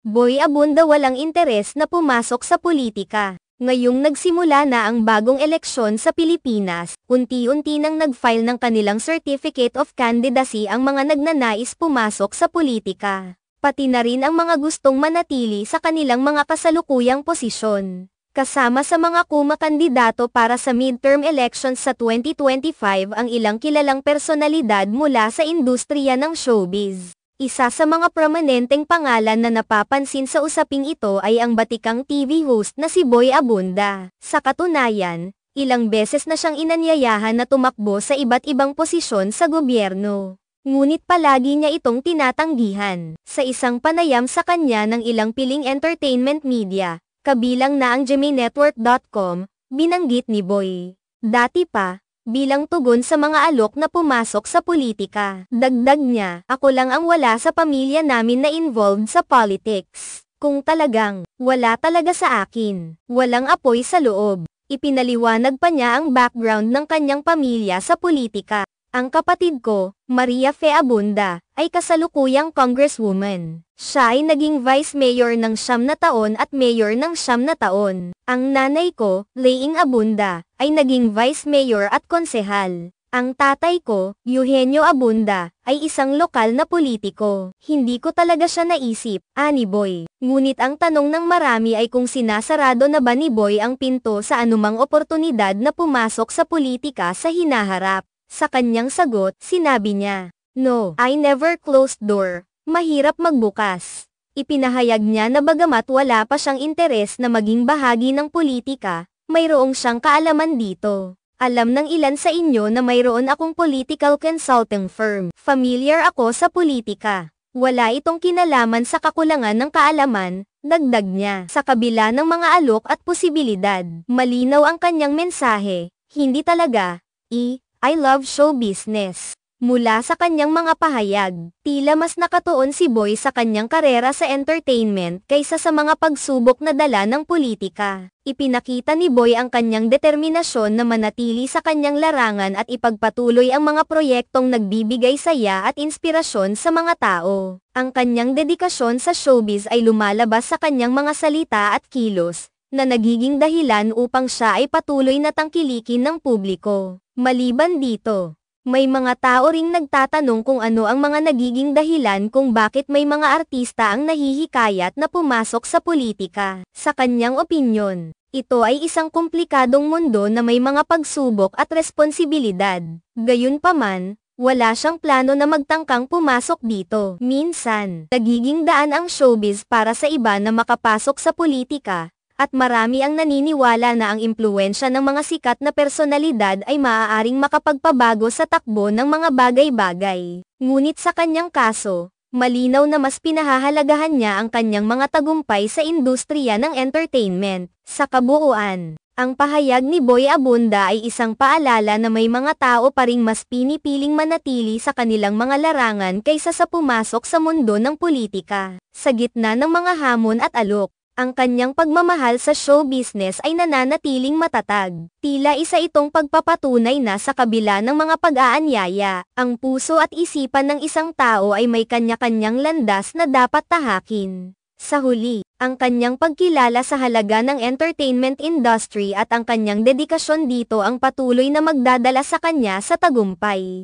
Boy Abunda walang interes na pumasok sa politika. Ngayong nagsimula na ang bagong eleksyon sa Pilipinas, unti-unti nang nag-file ng kanilang Certificate of Candidacy ang mga nagnanais pumasok sa politika. Pati na rin ang mga gustong manatili sa kanilang mga kasalukuyang posisyon. Kasama sa mga kumakandidato para sa midterm elections sa 2025 ang ilang kilalang personalidad mula sa industriya ng showbiz. Isa sa mga prominenteng pangalan na napapansin sa usaping ito ay ang batikang TV host na si Boy Abunda. Sa katunayan, ilang beses na siyang inanyayahan na tumakbo sa iba't ibang posisyon sa gobyerno. Ngunit palagi niya itong tinatanggihan. Sa isang panayam sa kanya ng ilang piling entertainment media, kabilang na ang GMANetwork.com, binanggit ni Boy. Dati pa, bilang tugon sa mga alok na pumasok sa politika. Dagdag niya, ako lang ang wala sa pamilya namin na involved sa politics. Kung talagang, wala talaga sa akin, walang apoy sa loob. Ipinaliwanag pa niya ang background ng kanyang pamilya sa politika. Ang kapatid ko, Maria Fe Abunda, ay kasalukuyang congresswoman. Siya ay naging vice mayor ng siyam na taon at mayor ng siyam na taon. Ang nanay ko, Leing Abunda, ay naging vice mayor at konsehal. Ang tatay ko, Eugenio Abunda, ay isang lokal na politiko. Hindi ko talaga siya naisip, ani boy. Ngunit ang tanong ng marami ay kung sinasarado na ba ni boy ang pinto sa anumang oportunidad na pumasok sa politika sa hinaharap. Sa kanyang sagot, sinabi niya, No, I never closed door. Mahirap magbukas. Ipinahayag niya na bagamat wala pa siyang interes na maging bahagi ng politika, mayroong siyang kaalaman dito. Alam ng ilan sa inyo na mayroon akong political consulting firm. Familiar ako sa politika. Wala itong kinalaman sa kakulangan ng kaalaman, dagdag niya. Sa kabila ng mga alok at posibilidad, malinaw ang kanyang mensahe, hindi talaga, i, I love show business. Mula sa kanyang mga pahayag, tila mas nakatuon si Boy sa kanyang karera sa entertainment kaysa sa mga pagsubok na dala ng politika. Ipinakita ni Boy ang kanyang determinasyon na manatili sa kanyang larangan at ipagpatuloy ang mga proyektong nagbibigay saya at inspirasyon sa mga tao. Ang kanyang dedikasyon sa showbiz ay lumalabas sa kanyang mga salita at kilos, na nagiging dahilan upang siya ay patuloy na tangkilikin ng publiko. Maliban dito, may mga tao ring nagtatanong kung ano ang mga nagiging dahilan kung bakit may mga artista ang nahihikayat na pumasok sa politika. Sa kanyang opinyon, ito ay isang komplikadong mundo na may mga pagsubok at responsibilidad. Gayunpaman, wala siyang plano na magtangkang pumasok dito. Minsan, nagiging daan ang showbiz para sa iba na makapasok sa politika, at marami ang naniniwala na ang impluensya ng mga sikat na personalidad ay maaaring makapagpabago sa takbo ng mga bagay-bagay. Ngunit sa kanyang kaso, malinaw na mas pinahahalagahan niya ang kanyang mga tagumpay sa industriya ng entertainment. Sa kabuuan, ang pahayag ni Boy Abunda ay isang paalala na may mga tao pa ring mas pinipiling manatili sa kanilang mga larangan kaysa sa pumasok sa mundo ng politika, sa gitna ng mga hamon at alok ang kanyang pagmamahal sa show business ay nananatiling matatag. Tila isa itong pagpapatunay na sa kabila ng mga pag-aanyaya, ang puso at isipan ng isang tao ay may kanya-kanyang landas na dapat tahakin. Sa huli, ang kanyang pagkilala sa halaga ng entertainment industry at ang kanyang dedikasyon dito ang patuloy na magdadala sa kanya sa tagumpay.